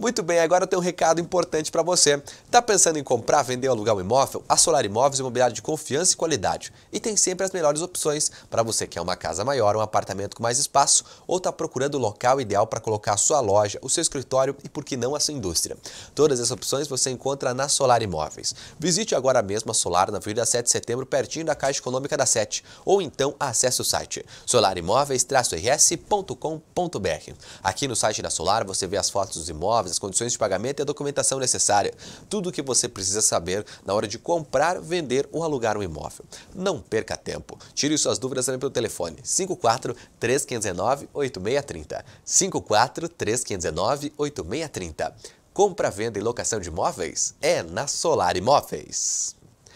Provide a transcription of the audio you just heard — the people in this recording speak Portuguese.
Muito bem, agora eu tenho um recado importante para você. Tá pensando em comprar, vender ou alugar um imóvel? A Solar Imóveis é imobiliário de confiança e qualidade e tem sempre as melhores opções para você que quer uma casa maior, um apartamento com mais espaço ou está procurando o local ideal para colocar a sua loja, o seu escritório e por que não a sua indústria. Todas essas opções você encontra na Solar Imóveis. Visite agora mesmo a Solar na Avenida 7 de Setembro, pertinho da Caixa Econômica da Sete, ou então acesse o site solarimóveis-rs.com.br. Aqui no site da Solar você vê as fotos dos imóveis as condições de pagamento e a documentação necessária. Tudo o que você precisa saber na hora de comprar, vender ou alugar um imóvel. Não perca tempo. Tire suas dúvidas também pelo telefone 54 3519 8630. 54 3519 8630. Compra, venda e locação de imóveis é na Solar Imóveis.